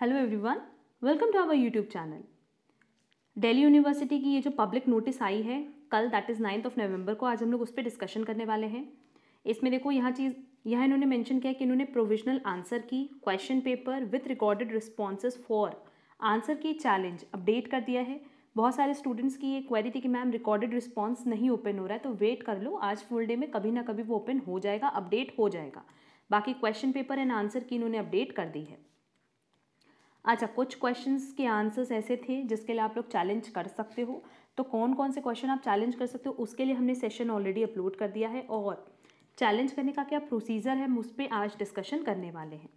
hello everyone welcome to our YouTube channel Delhi university की ये जो पब्लिक नोटिस आई है कल that is ninth of November को आज हम लोग उस पर डिस्कशन करने वाले हैं इसमें देखो यहाँ चीज़ यहाँ इन्होंने मेंशन किया कि इन्होंने provisional answer key question paper with recorded responses for answer key challenge update कर दिया है बहुत सारे स्टूडेंट्स की ये क्वेरी थी कि मैम रिकॉर्डेड रिस्पॉन्स नहीं ओपन हो रहा है तो वेट कर लो आज फुल डे में कभी ना कभी वो ओपन हो जाएगा अपडेट हो जाएगा बाकी क्वेश्चन पेपर एंड आंसर की इन्होंने अपडेट कर दी है अच्छा कुछ क्वेश्चंस के आंसर्स ऐसे थे जिसके लिए आप लोग चैलेंज कर सकते हो तो कौन कौन से क्वेश्चन आप चैलेंज कर सकते हो उसके लिए हमने सेशन ऑलरेडी अपलोड कर दिया है और चैलेंज करने का क्या प्रोसीजर है हम उस पर आज डिस्कशन करने वाले हैं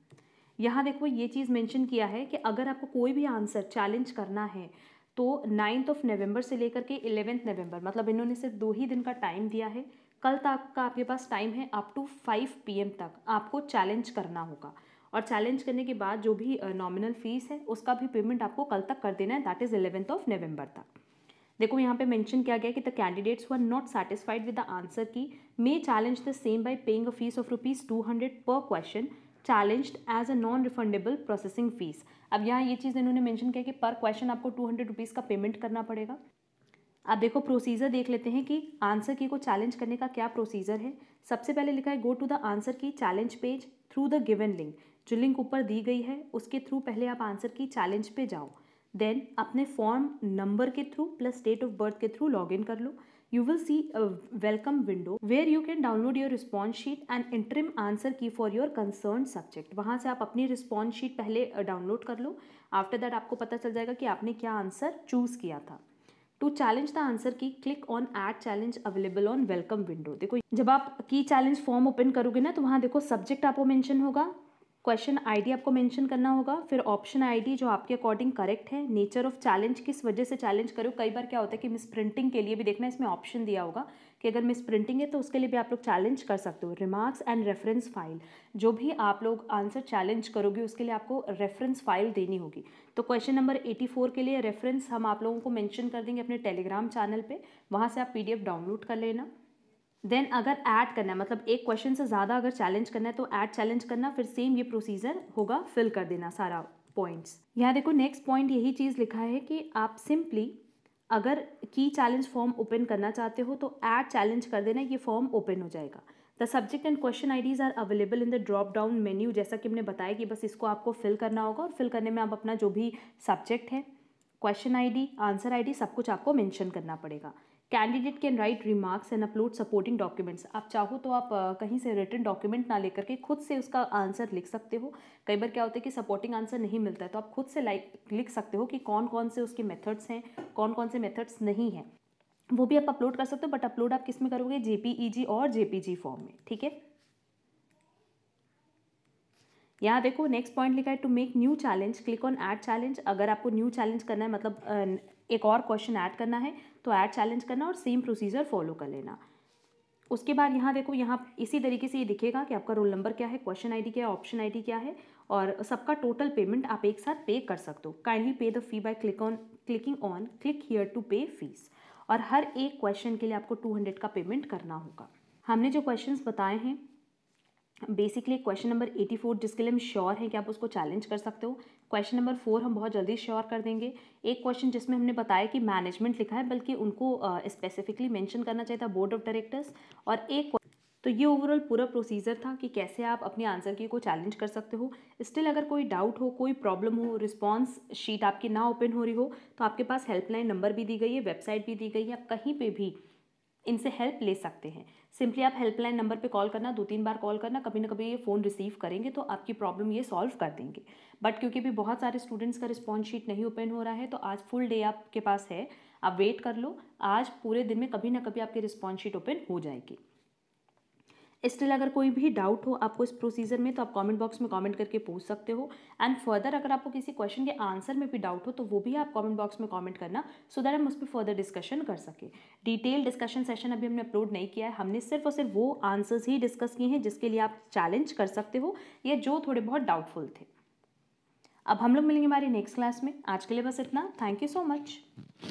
यहाँ देखो ये चीज़ मेंशन किया है कि अगर आपको कोई भी आंसर चैलेंज करना है तो नाइन्थ ऑफ नवंबर से लेकर के इलेवेंथ नवंबर मतलब इन्होंने सिर्फ दो ही दिन का टाइम दिया है कल तक का आपके पास टाइम है अप टू फाइव पी तक आपको चैलेंज करना होगा और चैलेंज करने के बाद जो भी नॉमिनल फीस है उसका भी पेमेंट आपको कल तक कर देना है that is eleventh of November तक देखो यहाँ पे मेंशन किया गया कि the candidates were not satisfied with the answer key may challenge the same by paying a fee of rupees two hundred per question challenged as a non refundable processing fee अब यहाँ ये चीज़ इन्होंने mention किया कि पर question आपको two hundred rupees का payment करना पड़ेगा अब देखो प्रोसीजर देख लेते हैं कि आंसर की को चैलेंज करने का क्या प्रोसीजर है सबसे पहले लिखा है go to the answer key challenge page through the given link जो लिंक ऊपर दी गई है उसके थ्रू पहले आप आंसर की चैलेंज पे जाओ देन अपने फॉर्म नंबर के through plus date of birth के थ्रू लॉग इन कर लो you will see welcome window window you can download your response response sheet and interim answer key for your concerned वहाँ से आप अपनी response sheet पहले download कर लो after that आपको पता चल जाएगा कि आपने क्या आंसर चूज़ किया था to challenge the answer key click on add challenge available on welcome window देखो जब आप की चैलेंज फॉर्म ओपन करोगे ना तो वहाँ देखो सब्जेक्ट आपको मैंशन होगा क्वेश्चन आईडी आपको मेंशन करना होगा फिर ऑप्शन आईडी जो आपके अकॉर्डिंग करेक्ट है नेचर ऑफ चैलेंज किस वजह से चैलेंज करो कई बार क्या होता है कि मिस प्रिंटिंग के लिए भी देखना इसमें ऑप्शन दिया होगा कि अगर मिस प्रिंटिंग है तो उसके लिए भी आप लोग चैलेंज कर सकते हो रिमार्क्स एंड रेफरेंस फाइल जो भी आप लोग आंसर चैलेंज करोगे उसके लिए आपको रेफरेंस फाइल देनी होगी तो क्वेश्चन नंबर एटी फोर के लिए रेफरेंस हम आप लोगों को मैंशन कर देंगे अपने टेलीग्राम चैनल पर वहाँ से आप पी डाउनलोड कर लेना देन अगर ऐड करना है मतलब एक क्वेश्चन से ज़्यादा अगर चैलेंज करना है तो ऐड चैलेंज करना फिर सेम ये प्रोसीजर होगा फिल कर देना सारा पॉइंट्स यहाँ देखो नेक्स्ट पॉइंट यही चीज़ लिखा है कि आप सिंपली अगर की चैलेंज फॉर्म ओपन करना चाहते हो तो ऐड चैलेंज कर देना ये फॉर्म ओपन हो जाएगा the subject and question IDs are available in the drop down menu जैसा कि हमने बताया कि बस इसको आपको फिल करना होगा और फिल करने में आप अपना जो भी सब्जेक्ट है क्वेश्चन आईडी आंसर आईडी सब कुछ आपको मेंशन करना पड़ेगा candidate can write remarks and upload supporting documents आप चाहो तो आप कहीं से रिटर्न डॉक्यूमेंट ना लेकर के खुद से उसका आंसर लिख सकते हो कई बार क्या होता है कि सपोर्टिंग आंसर नहीं मिलता है तो आप खुद से लाइक लिख सकते हो कि कौन कौन से उसके मेथड्स हैं कौन कौन से मेथड्स नहीं हैं वो भी आप अपलोड कर सकते हो बट अपलोड आप किस में करोगे जे e और जेपीजी फॉर्म में ठीक है यहाँ देखो नेक्स्ट पॉइंट लिखा है to make new challenge click on add challenge अगर आपको न्यू चैलेंज करना है मतलब एक और क्वेश्चन ऐड करना है तो ऐड चैलेंज करना और सेम प्रोसीजर फॉलो कर लेना उसके बाद यहाँ देखो यहाँ इसी तरीके से ये दिखेगा कि आपका रोल नंबर क्या है क्वेश्चन आईडी क्या है ऑप्शन आईडी क्या है और सबका टोटल पेमेंट आप एक साथ पे कर सकते हो kindly pay the fee by click on clicking on click here to pay fees और हर एक क्वेश्चन के लिए आपको टू हंड्रेड का पेमेंट करना होगा हमने जो क्वेश्चन बताए हैं basically question number eighty four जिसके लिए हम श्योर हैं कि आप उसको चैलेंज कर सकते हो क्वेश्चन नंबर फोर हम बहुत जल्दी श्योर कर देंगे एक क्वेश्चन जिसमें हमने बताया कि मैनेजमेंट लिखा है बल्कि उनको स्पेसिफिकली uh, मेंशन करना चाहिए था बोर्ड ऑफ डायरेक्टर्स और एक तो ये ओवरऑल पूरा प्रोसीजर था कि कैसे आप अपने आंसर की को चैलेंज कर सकते हो स्टिल अगर कोई डाउट हो कोई प्रॉब्लम हो रिस्पांस शीट आपकी ना ओपन हो रही हो तो आपके पास हेल्पलाइन नंबर भी दी गई है वेबसाइट भी दी गई है आप कहीं पे भी इनसे हेल्प ले सकते हैं सिंपली आप हेल्पलाइन नंबर पे कॉल करना दो तीन बार कॉल करना कभी ना कभी ये फ़ोन रिसीव करेंगे तो आपकी प्रॉब्लम ये सॉल्व कर देंगे बट क्योंकि अभी बहुत सारे स्टूडेंट्स का रिस्पॉन्स शीट नहीं ओपन हो रहा है तो आज फुल डे आपके पास है आप वेट कर लो आज पूरे दिन में कभी ना कभी आपकी रिस्पॉन्स शीट ओपन हो जाएगी स्टिल अगर कोई भी डाउट हो आपको इस प्रोसीजर में तो आप कमेंट बॉक्स में कमेंट करके पूछ सकते हो एंड फर्दर अगर आपको किसी क्वेश्चन के आंसर में भी डाउट हो तो वो भी आप कमेंट बॉक्स में कमेंट करना सो दैट हम उस पर फर्दर डिस्कशन कर सके डिटेल डिस्कशन सेशन अभी हमने अपलोड नहीं किया है हमने सिर्फ और सिर्फ वो आंसर्स ही डिस्कस किए हैं जिसके लिए आप चैलेंज कर सकते हो या जो थोड़े बहुत डाउटफुल थे अब हम लोग मिलेंगे हमारी नेक्स्ट क्लास में आज के लिए बस इतना थैंक यू सो मच